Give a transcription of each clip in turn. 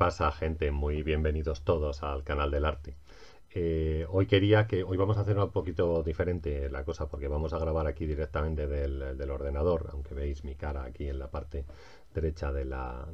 pasa, gente? Muy bienvenidos todos al canal del arte. Eh, hoy quería que, hoy vamos a hacer un poquito diferente la cosa, porque vamos a grabar aquí directamente del, ordenador, aunque veis mi cara aquí en la parte derecha de la,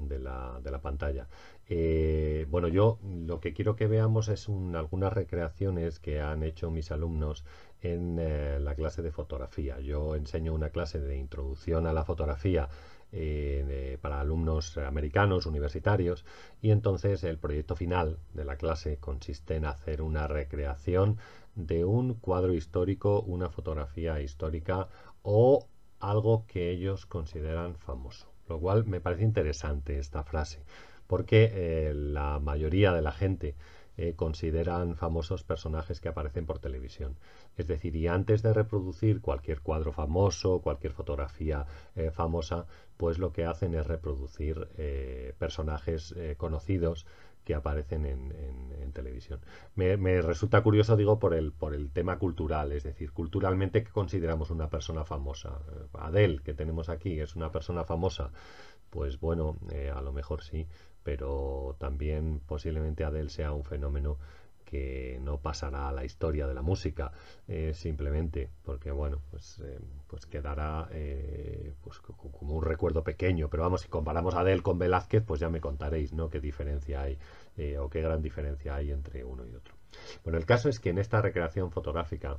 pantalla. Eh, bueno, yo lo que quiero que veamos es algunas recreaciones que han hecho mis alumnos en eh, la clase de fotografía. Yo enseño una clase de introducción a la fotografía eh, para alumnos americanos, universitarios, y entonces el proyecto final de la clase consiste en hacer una recreación de un cuadro histórico, una fotografía histórica o algo que ellos consideran famoso. Lo cual me parece interesante esta frase, porque eh, la mayoría de la gente eh, consideran famosos personajes que aparecen por televisión. Es decir, y antes de reproducir cualquier cuadro famoso, cualquier fotografía eh, famosa, pues lo que hacen es reproducir eh, personajes conocidos que aparecen en, en, televisión. Me, me, resulta curioso, digo, por el, por el tema cultural, es decir, culturalmente que consideramos una persona famosa. Adele, que tenemos aquí, es una persona famosa. Pues bueno, a lo mejor sí, pero también posiblemente Adele sea un fenómeno que no pasará a la historia de la música eh, simplemente porque bueno pues, eh, pues quedará eh, pues como un recuerdo pequeño pero vamos si comparamos Adel Adele con Velázquez pues ya me contaréis no qué diferencia hay o qué gran diferencia hay entre uno y otro bueno el caso es que en esta recreación fotográfica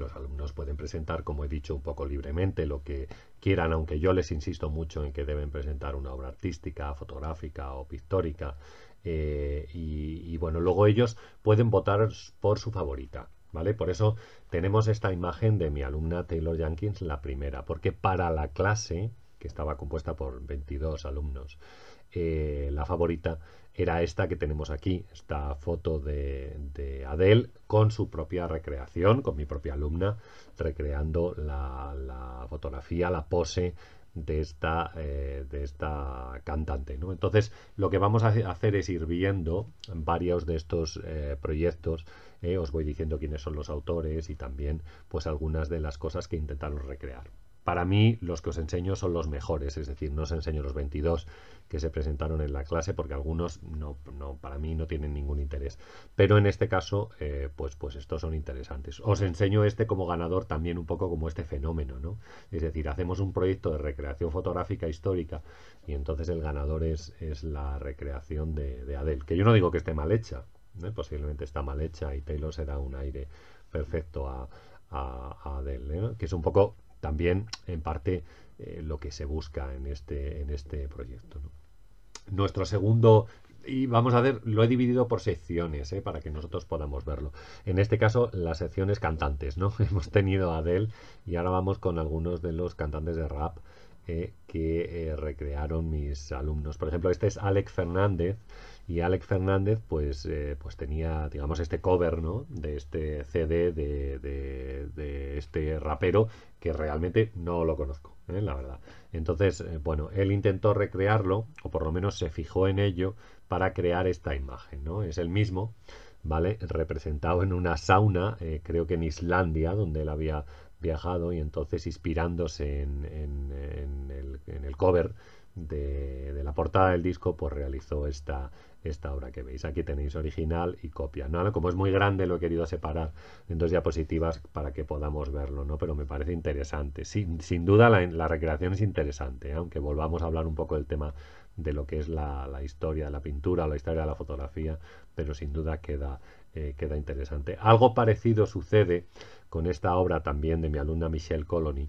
los alumnos pueden presentar, como he dicho, un poco libremente lo que quieran, aunque yo les insisto mucho en que deben presentar una obra artística, fotográfica o pictórica. Eh, y, bueno, luego ellos pueden votar por su favorita. ¿Vale? Por eso tenemos esta imagen de mi alumna Taylor Jenkins, la primera, porque para la clase, que estaba compuesta por 22 alumnos, eh, la favorita era esta que tenemos aquí, esta foto de, Adele con su propia recreación, con mi propia alumna, recreando la, fotografía, la pose de esta, eh, de esta cantante. ¿no? Entonces, lo que vamos a hacer es ir viendo varios de estos eh, proyectos. Eh, os voy diciendo quiénes son los autores y también pues algunas de las cosas que intentaron recrear. Para mí, los que os enseño son los mejores, es decir, no os enseño los 22 que se presentaron en la clase porque algunos no, no para mí no tienen ningún interés. Pero en este caso, eh, pues, pues estos son interesantes. Os enseño este como ganador también un poco como este fenómeno, ¿no? Es decir, hacemos un proyecto de recreación fotográfica histórica y entonces el ganador es, es la recreación de, de Adele, que yo no digo que esté mal hecha, ¿eh? posiblemente está mal hecha y Taylor se da un aire perfecto a, Adele, ¿eh? que es un poco también, en parte, eh, lo que se busca en este, en este proyecto. Nuestro segundo y vamos a ver, lo he dividido por secciones, ¿eh? para que nosotros podamos verlo. En este caso, las secciones cantantes, ¿no? Hemos tenido a Adele y ahora vamos con algunos de los cantantes de rap eh, que eh, recrearon mis alumnos. Por ejemplo, este es Alex Fernández y Alex Fernández pues, eh, pues tenía, digamos, este cover ¿no? de este CD de, de, este rapero que realmente no lo conozco, la verdad. Entonces, bueno, él intentó recrearlo, o por lo menos se fijó en ello, para crear esta imagen, ¿no? Es el mismo, ¿vale? Representado en una sauna, creo que en Islandia, donde él había viajado y entonces inspirándose en, el, cover de, la portada del disco, pues realizó esta, esta obra que veis. Aquí tenéis original y copia. ¿no? Como es muy grande lo he querido separar en dos diapositivas para que podamos verlo, ¿no? pero me parece interesante. Sin, duda la, la, recreación es interesante, ¿eh? aunque volvamos a hablar un poco del tema de lo que es la, historia de la pintura la historia de la fotografía, pero sin duda queda, eh, queda interesante. Algo parecido sucede con esta obra también de mi alumna Michelle Colony,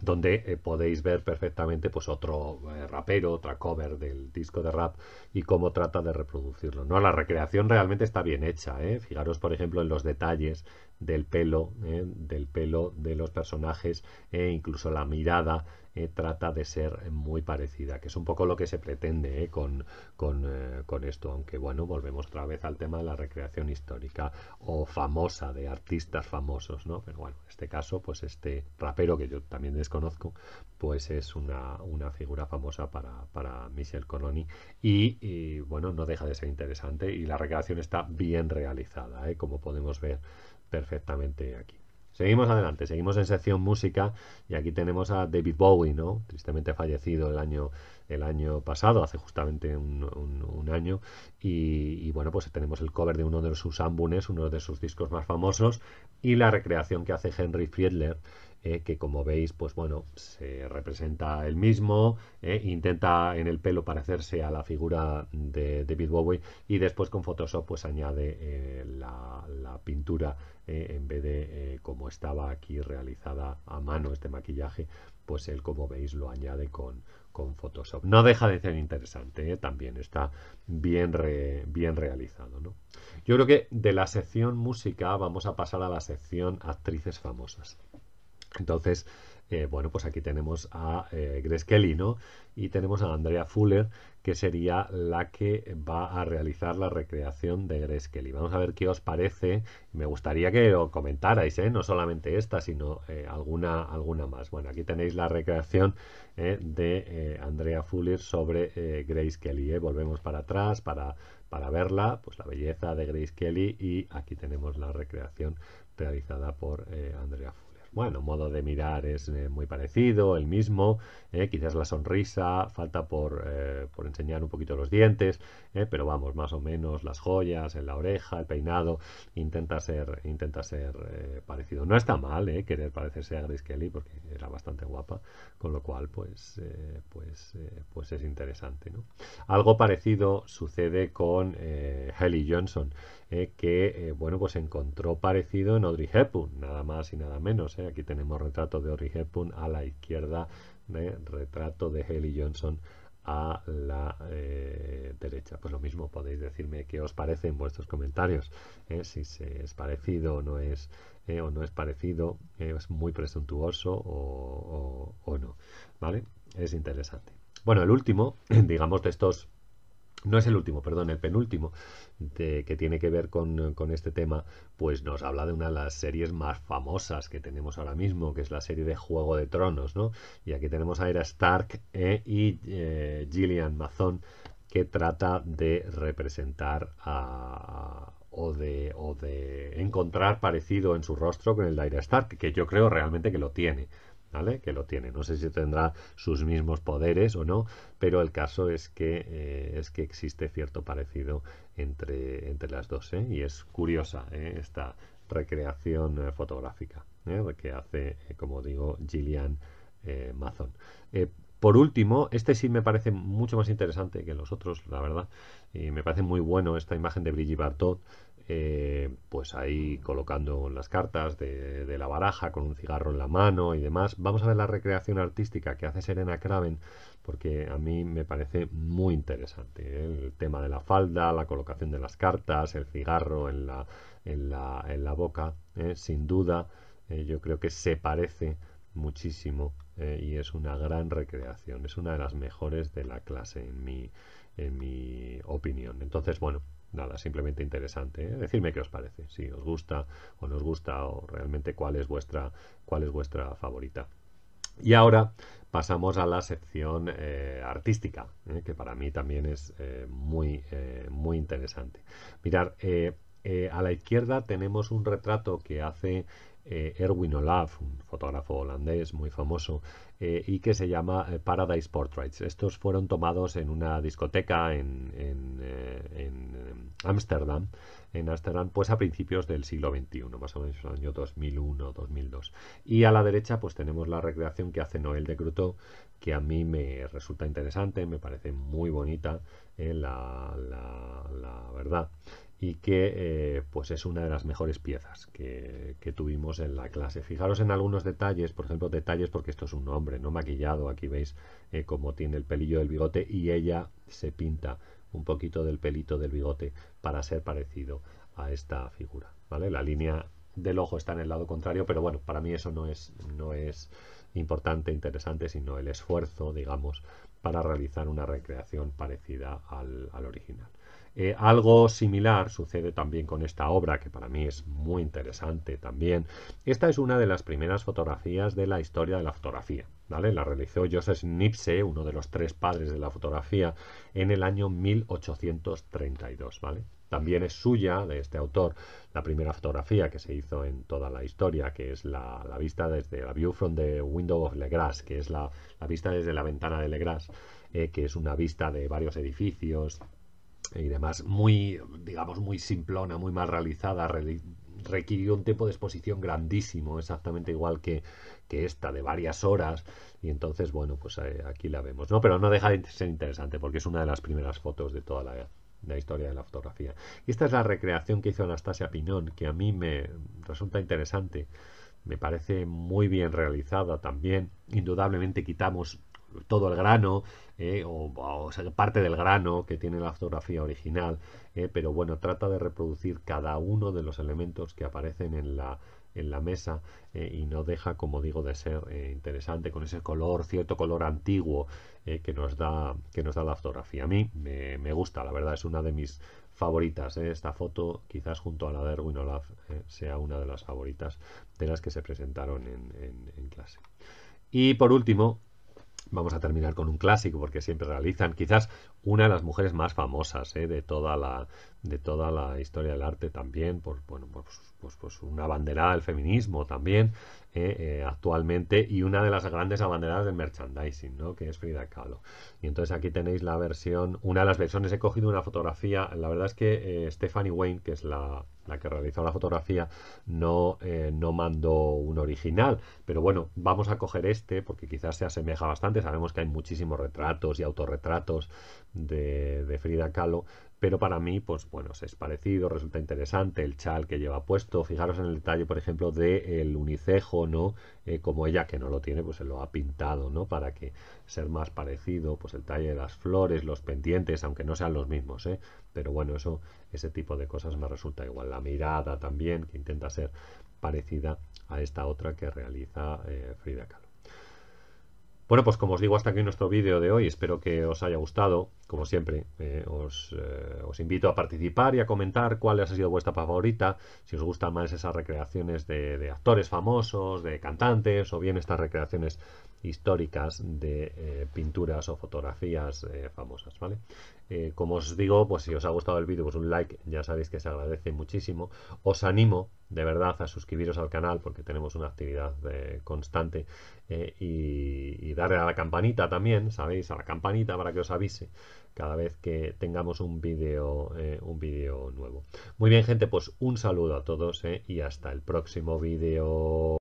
donde eh, podéis ver perfectamente pues otro eh, rapero, otra cover del disco de rap y cómo trata de reproducirlo. No, la recreación realmente está bien hecha, ¿eh? Fijaros, por ejemplo, en los detalles del pelo, del pelo de los personajes e incluso la mirada eh, trata de ser muy parecida, que es un poco lo que se pretende eh, eh, con, esto, aunque bueno, volvemos otra vez al tema de la recreación histórica o famosa de artistas famosos, ¿no? Pero bueno, en este caso, pues este rapero que yo también desconozco, pues es una, figura famosa para, para Michel Coloni y, y, bueno, no deja de ser interesante y la recreación está bien realizada, como podemos ver perfectamente aquí. Seguimos adelante, seguimos en sección música y aquí tenemos a David Bowie, ¿no? Tristemente fallecido el año, el año pasado, hace justamente un, año. Y, bueno, pues tenemos el cover de uno de sus álbumes, uno de sus discos más famosos, y la recreación que hace Henry Friedler. Eh, que como veis, pues bueno, se representa el mismo, eh, intenta en el pelo parecerse a la figura de David Bowie y después con Photoshop pues añade eh, la pintura eh, en vez de eh, como estaba aquí realizada a mano este maquillaje, pues él como veis lo añade con, Photoshop. No deja de ser interesante, eh, también está bien, bien realizado. Yo creo que de la sección música vamos a pasar a la sección actrices famosas. Entonces, eh, bueno, pues aquí tenemos a eh, Grace Kelly, ¿no? Y tenemos a Andrea Fuller, que sería la que va a realizar la recreación de Grace Kelly. Vamos a ver qué os parece. Me gustaría que lo comentarais, ¿eh? No solamente esta, sino eh, alguna, alguna más. Bueno, aquí tenéis la recreación de Andrea Fuller sobre Grace Kelly. Volvemos para atrás para, para verla, pues la belleza de Grace Kelly y aquí tenemos la recreación realizada por Andrea Andrea bueno, modo de mirar es eh, muy parecido, el mismo, eh, quizás la sonrisa, falta eh, por, enseñar un poquito los dientes, pero vamos, más o menos las joyas en la oreja, el peinado, intenta ser, intenta ser parecido. No está mal querer parecerse a Gris Kelly porque era bastante guapa, con lo cual pues, pues, pues es interesante. ¿no? Algo parecido sucede con Haley Johnson, que bueno, pues encontró parecido en Audrey Hepburn, nada más y nada menos. Aquí tenemos retrato de Ori Hepburn a la izquierda retrato de Haley Johnson a la eh, derecha. Pues lo mismo podéis decirme qué os parece en vuestros comentarios, ¿eh? si es parecido o no es, ¿eh? o no es parecido, es muy presuntuoso o, no. ¿Vale? Es interesante. Bueno, el último, digamos, de estos no es el último, perdón, el penúltimo que tiene que ver con, este tema, pues nos habla de una de las series más famosas que tenemos ahora mismo, que es la serie de Juego de Tronos, ¿no? Y aquí tenemos a Ira Stark eh, y eh, Gillian Mazón, que trata de representar o de, encontrar parecido en su rostro con el de Stark, que yo creo realmente que lo tiene. Que lo tiene. No sé si tendrá sus mismos poderes o no, pero el caso es que, eh, es que existe cierto parecido entre, entre las dos, ¿eh? Y es curiosa ¿eh? esta recreación fotográfica que hace, como digo, Gillian Mazon Por último, este sí me parece mucho más interesante que los otros, la verdad. Y me parece muy bueno esta imagen de Brigitte Bardot eh, pues ahí colocando las cartas de, la baraja con un cigarro en la mano y demás. Vamos a ver la recreación artística que hace Serena Craven porque a mí me parece muy interesante. ¿eh? El tema de la falda, la colocación de las cartas, el cigarro en la, en la, boca, ¿eh? sin duda yo creo que se parece muchísimo y es una gran recreación. Es una de las mejores de la clase en en mi opinión. Entonces, bueno, nada, simplemente interesante. ¿eh? Decidme qué os parece, si os gusta o no os gusta o realmente cuál es vuestra, cuál es vuestra favorita. Y ahora pasamos a la sección eh, artística, ¿eh? que para mí también es muy, muy interesante. Mirar, a la izquierda tenemos un retrato que hace Erwin Olaf, un fotógrafo holandés muy famoso, y que se llama Paradise Portraits. Estos fueron tomados en una discoteca en Ámsterdam, en Ámsterdam, pues a principios del siglo XXI, más o menos el año 2001-2002. Y a la derecha pues tenemos la recreación que hace Noel de Cruteau, que a mí me resulta interesante, me parece muy bonita, eh, la, la, verdad, y que eh, pues es una de las mejores piezas que, que, tuvimos en la clase. Fijaros en algunos detalles, por ejemplo, detalles porque esto es un hombre no maquillado, aquí veis eh, cómo tiene el pelillo del bigote y ella se pinta un poquito del pelito del bigote para ser parecido a esta figura. ¿vale? La línea del ojo está en el lado contrario, pero bueno, para mí eso no es, no es importante, interesante, sino el esfuerzo, digamos, para realizar una recreación parecida al, original. Eh, algo similar sucede también con esta obra, que para mí es muy interesante también. Esta es una de las primeras fotografías de la historia de la fotografía. La realizó Joseph Nipse, uno de los tres padres de la fotografía, en el año 1832, ¿vale? También es suya, de este autor, la primera fotografía que se hizo en toda la historia, que es la, vista desde la View from the Window of Legras, que es la, vista desde la ventana de Legras, eh, que es una vista de varios edificios y demás, muy, digamos, muy simplona, muy mal realizada, requirió un tiempo de exposición grandísimo, exactamente igual que, que esta, de varias horas. Y entonces, bueno, pues eh, aquí la vemos, ¿no? Pero no deja de ser interesante porque es una de las primeras fotos de toda la, la historia de la fotografía. Y esta es la recreación que hizo Anastasia Pinón, que a mí me resulta interesante. Me parece muy bien realizada también. Indudablemente quitamos todo el grano, eh, o, sea, parte del grano que tiene la fotografía original, eh, pero bueno, trata de reproducir cada uno de los elementos que aparecen en la, en la mesa eh, y no deja, como digo, de ser interesante con ese color, cierto color antiguo que, nos da, que nos da la fotografía. A mí me, gusta, la verdad, es una de mis favoritas. Esta foto, quizás junto a la de Erwin Olaf, sea una de las favoritas de las que se presentaron en clase. Y por último, Vamos a terminar con un clásico porque siempre realizan. Quizás una de las mujeres más famosas ¿eh? de, toda la, de toda la historia del arte también, por, bueno, pues, pues una abanderada del feminismo también ¿eh? Eh, actualmente y una de las grandes abanderadas del merchandising, ¿no? que es Frida Kahlo. Y entonces aquí tenéis la versión, una de las versiones, he cogido una fotografía, la verdad es que Stephanie Wayne, que es la, la que realizó la fotografía, no, no mandó un original. Pero bueno, vamos a coger este porque quizás se asemeja bastante. Sabemos que hay muchísimos retratos y autorretratos de, Frida Kahlo, pero para mí, pues bueno, es parecido, resulta interesante el chal que lleva puesto. Fijaros en el detalle, por ejemplo, del unicejo, ¿no? Eh, como ella que no lo tiene, pues se lo ha pintado, ¿no? Para que sea más parecido, pues el talle de las flores, los pendientes, aunque no sean los mismos, ¿eh? Pero bueno, eso, ese tipo de cosas me resulta igual. La mirada también, que intenta ser parecida a esta otra que realiza eh, Frida Kahlo. Bueno, pues como os digo, hasta aquí nuestro vídeo de hoy. Espero que os haya gustado. Como siempre, eh, eh, os, invito a participar y a comentar cuál ha sido vuestra favorita. Si os gustan más esas recreaciones de, de actores famosos, de cantantes, o bien estas recreaciones históricas de eh, pinturas o fotografías eh, famosas, ¿vale? Eh, como os digo, pues si os ha gustado el vídeo, pues un like, ya sabéis que se agradece muchísimo. Os animo de verdad a suscribiros al canal porque tenemos una actividad constante y, y, darle a la campanita también, ¿sabéis? A la campanita para que os avise cada vez que tengamos un vídeo un vídeo nuevo. Muy bien, gente, pues un saludo a todos y hasta el próximo vídeo.